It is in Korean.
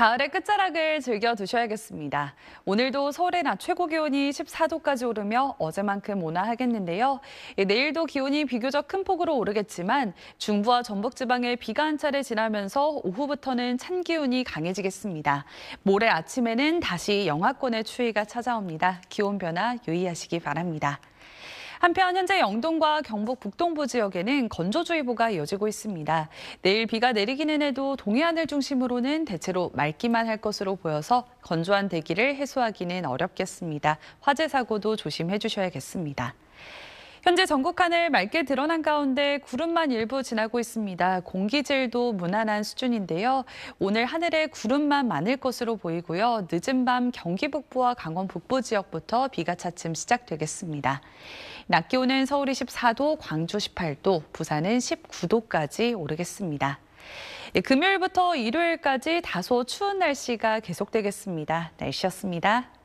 가을의 끝자락을 즐겨 두셔야겠습니다. 오늘도 서울의 낮 최고 기온이 14도까지 오르며 어제만큼 온화하겠는데요. 예, 내일도 기온이 비교적 큰 폭으로 오르겠지만 중부와 전북 지방에 비가 한 차례 지나면서 오후부터는 찬기온이 강해지겠습니다. 모레 아침에는 다시 영하권의 추위가 찾아옵니다. 기온 변화 유의하시기 바랍니다. 한편 현재 영동과 경북 북동부 지역에는 건조주의보가 이어지고 있습니다. 내일 비가 내리기는 해도 동해안을 중심으로는 대체로 맑기만 할 것으로 보여서 건조한 대기를 해소하기는 어렵겠습니다. 화재 사고도 조심해 주셔야겠습니다. 현재 전국 하늘 맑게 드러난 가운데 구름만 일부 지나고 있습니다. 공기질도 무난한 수준인데요. 오늘 하늘에 구름만 많을 것으로 보이고요. 늦은 밤 경기 북부와 강원 북부 지역부터 비가 차츰 시작되겠습니다. 낮 기온은 서울이 14도, 광주 18도, 부산은 19도까지 오르겠습니다. 예, 금요일부터 일요일까지 다소 추운 날씨가 계속되겠습니다. 날씨였습니다.